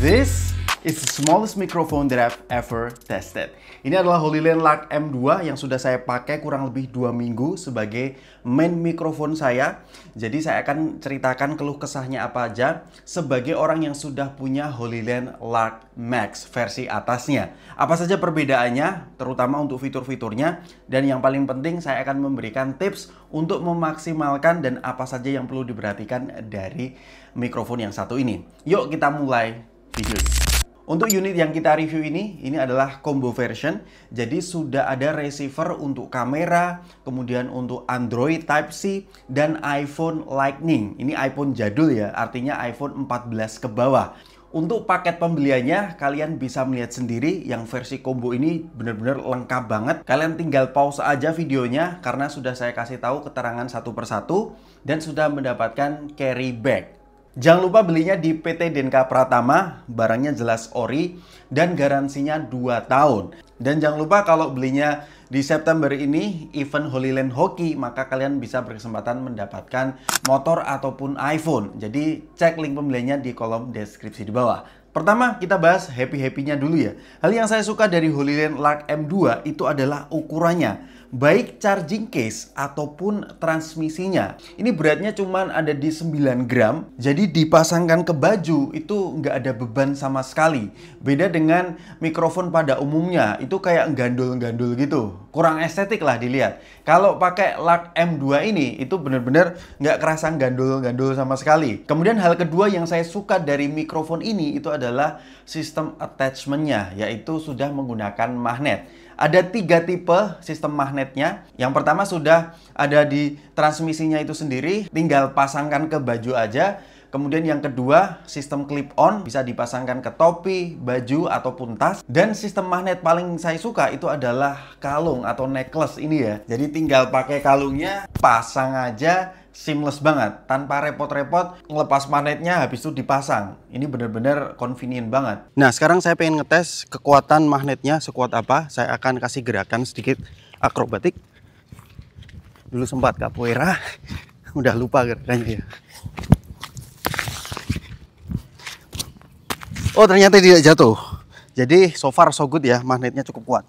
This is the smallest microphone that I've ever tested. Ini adalah Holyland Lark M2 yang sudah saya pakai kurang lebih dua minggu sebagai main microphone saya. Jadi saya akan ceritakan keluh kesahnya apa aja sebagai orang yang sudah punya Holyland Lark Max versi atasnya. Apa saja perbedaannya, terutama untuk fitur-fiturnya. Dan yang paling penting saya akan memberikan tips untuk memaksimalkan dan apa saja yang perlu diperhatikan dari mikrofon yang satu ini. Yuk kita mulai video. Untuk unit yang kita review ini, ini adalah combo version. Jadi sudah ada receiver untuk kamera, kemudian untuk Android Type-C, dan iPhone Lightning. Ini iPhone jadul ya, artinya iPhone 14 ke bawah. Untuk paket pembeliannya, kalian bisa melihat sendiri yang versi combo ini benar-benar lengkap banget. Kalian tinggal pause aja videonya karena sudah saya kasih tahu keterangan satu persatu dan sudah mendapatkan carry bag. Jangan lupa belinya di PT Denka Pratama, barangnya jelas ori dan garansinya 2 tahun. Dan jangan lupa kalau belinya di September ini event Holy Land Hoki, maka kalian bisa berkesempatan mendapatkan motor ataupun iPhone. Jadi cek link pembeliannya di kolom deskripsi di bawah. Pertama kita bahas happy-happy-nya dulu ya. Hal yang saya suka dari Holy Land Lark M2 itu adalah ukurannya baik charging case ataupun transmisinya. Ini beratnya cuma ada di 9 gram, jadi dipasangkan ke baju itu nggak ada beban sama sekali. Beda dengan mikrofon pada umumnya, itu kayak gandul-gandul gitu. Kurang estetik lah dilihat. Kalau pakai lag M2 ini, itu bener-bener nggak kerasa gandul-gandul sama sekali. Kemudian hal kedua yang saya suka dari mikrofon ini itu adalah sistem attachmentnya, yaitu sudah menggunakan magnet. Ada tiga tipe sistem magnet magnetnya. Yang pertama sudah ada di transmisinya itu sendiri, tinggal pasangkan ke baju aja. Kemudian yang kedua, sistem clip-on bisa dipasangkan ke topi, baju, ataupun tas. Dan sistem magnet paling saya suka itu adalah kalung atau necklace ini ya. Jadi tinggal pakai kalungnya, pasang aja, seamless banget. Tanpa repot-repot, ngelepas magnetnya habis itu dipasang. Ini benar-benar convenient banget. Nah, sekarang saya pengen ngetes kekuatan magnetnya sekuat apa. Saya akan kasih gerakan sedikit akrobatik dulu sempat capoeira udah lupa gerakannya ya oh ternyata tidak jatuh jadi so far so good ya magnetnya cukup kuat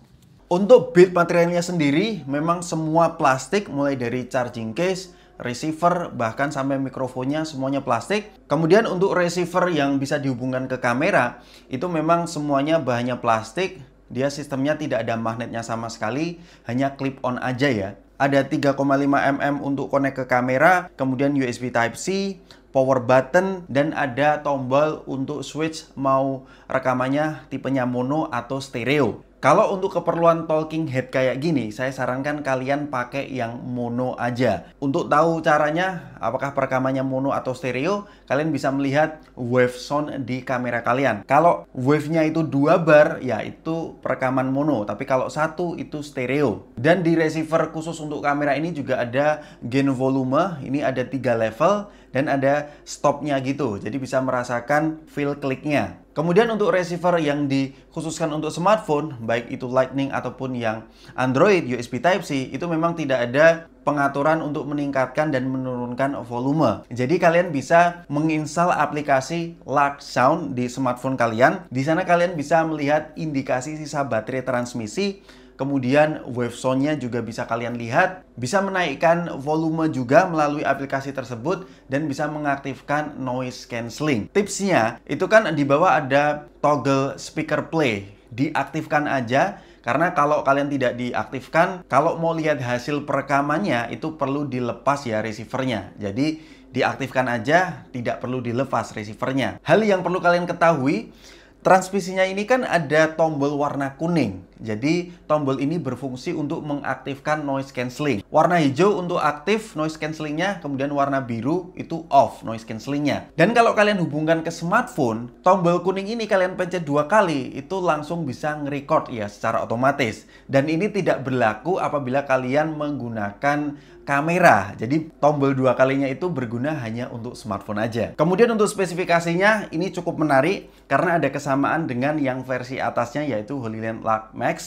untuk build materialnya sendiri memang semua plastik mulai dari charging case receiver, bahkan sampai mikrofonnya semuanya plastik. Kemudian untuk receiver yang bisa dihubungkan ke kamera, itu memang semuanya bahannya plastik dia sistemnya tidak ada magnetnya sama sekali, hanya clip on aja ya. Ada 3,5 mm untuk connect ke kamera, kemudian USB Type C, power button dan ada tombol untuk switch mau rekamannya tipenya mono atau stereo. Kalau untuk keperluan talking head kayak gini, saya sarankan kalian pakai yang mono aja. Untuk tahu caranya, apakah perekamannya mono atau stereo, kalian bisa melihat wave sound di kamera kalian. Kalau wave-nya itu dua bar, ya itu perekaman mono. Tapi kalau satu itu stereo. Dan di receiver khusus untuk kamera ini juga ada gain volume. Ini ada tiga level dan ada stopnya gitu. Jadi bisa merasakan feel kliknya. Kemudian untuk receiver yang dikhususkan untuk smartphone, baik itu Lightning ataupun yang Android USB Type-C, itu memang tidak ada pengaturan untuk meningkatkan dan menurunkan volume. Jadi kalian bisa menginstal aplikasi Lark Sound di smartphone kalian. Di sana kalian bisa melihat indikasi sisa baterai transmisi, Kemudian wavesonnya juga bisa kalian lihat, bisa menaikkan volume juga melalui aplikasi tersebut dan bisa mengaktifkan noise cancelling. Tipsnya itu kan di bawah ada toggle speaker play, diaktifkan aja karena kalau kalian tidak diaktifkan, kalau mau lihat hasil perekamannya itu perlu dilepas ya receivernya. Jadi diaktifkan aja, tidak perlu dilepas receivernya. Hal yang perlu kalian ketahui Transmisinya ini kan ada tombol warna kuning. Jadi tombol ini berfungsi untuk mengaktifkan noise cancelling. Warna hijau untuk aktif noise cancellingnya, kemudian warna biru itu off noise cancellingnya. Dan kalau kalian hubungkan ke smartphone, tombol kuning ini kalian pencet dua kali itu langsung bisa nge ya secara otomatis. Dan ini tidak berlaku apabila kalian menggunakan kamera. Jadi tombol dua kalinya itu berguna hanya untuk smartphone aja. Kemudian untuk spesifikasinya ini cukup menarik karena ada kesamaan dengan yang versi atasnya yaitu Hololens Lux Max.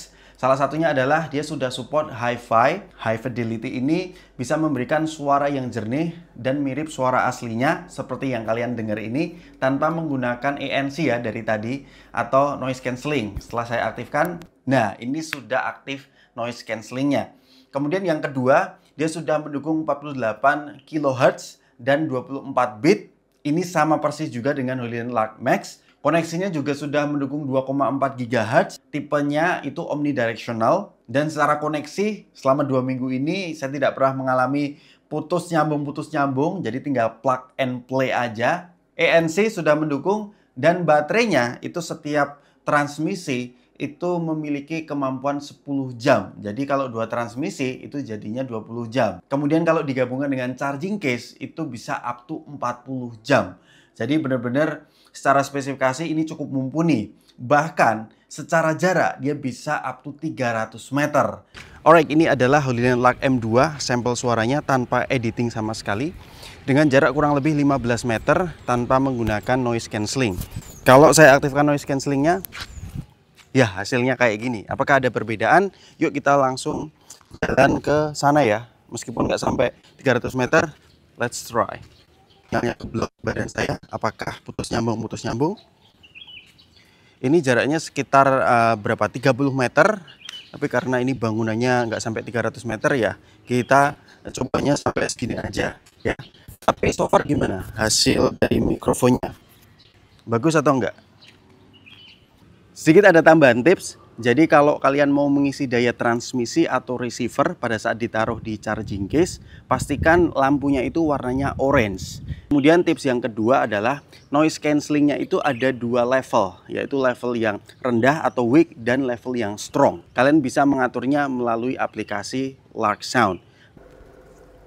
Salah satunya adalah dia sudah support hi-fi. High fidelity ini bisa memberikan suara yang jernih dan mirip suara aslinya seperti yang kalian dengar ini tanpa menggunakan ANC ya dari tadi atau noise cancelling. Setelah saya aktifkan, nah ini sudah aktif noise cancellingnya. Kemudian yang kedua, dia sudah mendukung 48 kHz dan 24 bit. Ini sama persis juga dengan Hulian Lark Max. Koneksinya juga sudah mendukung 2,4 GHz, tipenya itu omnidirectional. Dan secara koneksi, selama dua minggu ini saya tidak pernah mengalami putus nyambung-putus nyambung, jadi tinggal plug and play aja. ANC e sudah mendukung dan baterainya itu setiap transmisi itu memiliki kemampuan 10 jam. Jadi kalau dua transmisi itu jadinya 20 jam. Kemudian kalau digabungkan dengan charging case itu bisa up to 40 jam. Jadi benar-benar secara spesifikasi ini cukup mumpuni. Bahkan secara jarak dia bisa up to 300 meter. Alright, ini adalah Holiland Lark M2 sampel suaranya tanpa editing sama sekali dengan jarak kurang lebih 15 meter tanpa menggunakan noise cancelling. Kalau saya aktifkan noise cancellingnya, ya hasilnya kayak gini. Apakah ada perbedaan? Yuk kita langsung jalan ke sana ya. Meskipun nggak sampai 300 meter, let's try. yang ke blok badan saya, apakah putus nyambung, putus nyambung? Ini jaraknya sekitar uh, berapa? 30 meter. Tapi karena ini bangunannya nggak sampai 300 meter ya, kita cobanya sampai segini aja ya. Tapi so far gimana hasil dari mikrofonnya? Bagus atau enggak? Sedikit ada tambahan tips, jadi kalau kalian mau mengisi daya transmisi atau receiver pada saat ditaruh di charging case, pastikan lampunya itu warnanya orange. Kemudian tips yang kedua adalah noise cancellingnya itu ada dua level, yaitu level yang rendah atau weak dan level yang strong. Kalian bisa mengaturnya melalui aplikasi Lark Sound.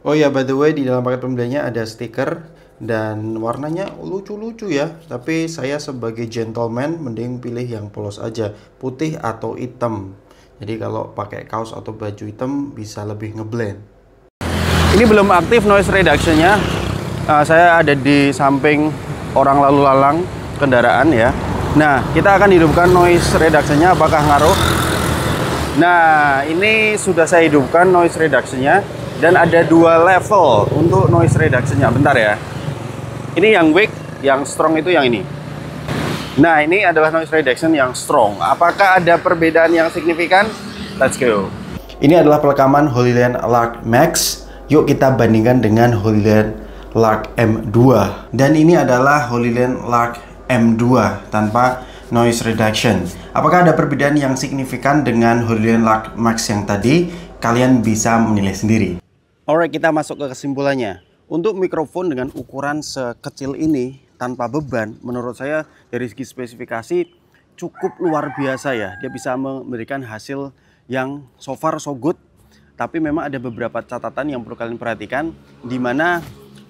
Oh ya, by the way, di dalam paket pembeliannya ada stiker dan warnanya lucu-lucu ya tapi saya sebagai gentleman mending pilih yang polos aja putih atau hitam jadi kalau pakai kaos atau baju hitam bisa lebih ngeblend ini belum aktif noise reductionnya uh, saya ada di samping orang lalu lalang kendaraan ya nah kita akan hidupkan noise reductionnya apakah ngaruh nah ini sudah saya hidupkan noise reductionnya dan ada dua level untuk noise reductionnya bentar ya ini yang weak, yang strong itu yang ini. Nah, ini adalah noise reduction yang strong. Apakah ada perbedaan yang signifikan? Let's go. Ini adalah perekaman Holyland Lark Max. Yuk kita bandingkan dengan Holyland Lark M2. Dan ini adalah Holyland Lark M2 tanpa noise reduction. Apakah ada perbedaan yang signifikan dengan Holyland Lark Max yang tadi? Kalian bisa menilai sendiri. Alright, kita masuk ke kesimpulannya. Untuk mikrofon dengan ukuran sekecil ini tanpa beban, menurut saya dari segi spesifikasi cukup luar biasa ya. Dia bisa memberikan hasil yang so far so good. Tapi memang ada beberapa catatan yang perlu kalian perhatikan di mana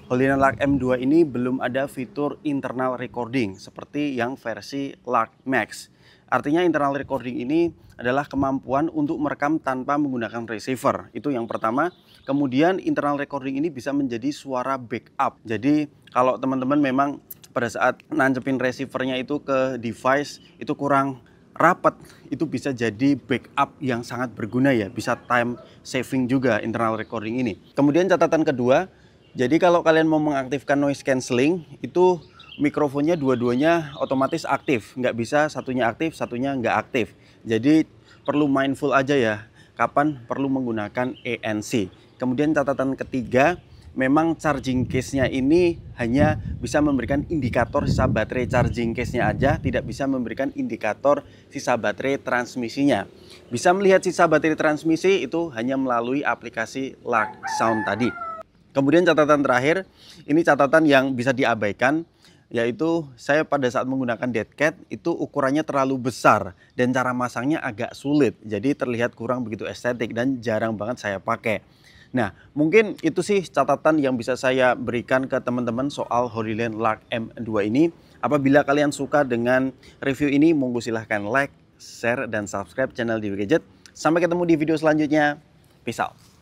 Holina Lark M2 ini belum ada fitur internal recording seperti yang versi Lark Max. Artinya internal recording ini adalah kemampuan untuk merekam tanpa menggunakan receiver. Itu yang pertama. Kemudian internal recording ini bisa menjadi suara backup. Jadi kalau teman-teman memang pada saat nancepin receivernya itu ke device itu kurang rapat, itu bisa jadi backup yang sangat berguna ya. Bisa time saving juga internal recording ini. Kemudian catatan kedua, jadi kalau kalian mau mengaktifkan noise cancelling itu mikrofonnya dua-duanya otomatis aktif. Nggak bisa satunya aktif, satunya nggak aktif. Jadi perlu mindful aja ya kapan perlu menggunakan ANC. Kemudian catatan ketiga, memang charging case-nya ini hanya bisa memberikan indikator sisa baterai charging case-nya aja, tidak bisa memberikan indikator sisa baterai transmisinya. Bisa melihat sisa baterai transmisi itu hanya melalui aplikasi lag Sound tadi. Kemudian catatan terakhir, ini catatan yang bisa diabaikan, yaitu saya pada saat menggunakan dead cat itu ukurannya terlalu besar dan cara masangnya agak sulit jadi terlihat kurang begitu estetik dan jarang banget saya pakai nah mungkin itu sih catatan yang bisa saya berikan ke teman-teman soal Holyland Lark M2 ini apabila kalian suka dengan review ini monggo silahkan like share dan subscribe channel di Gadget sampai ketemu di video selanjutnya peace out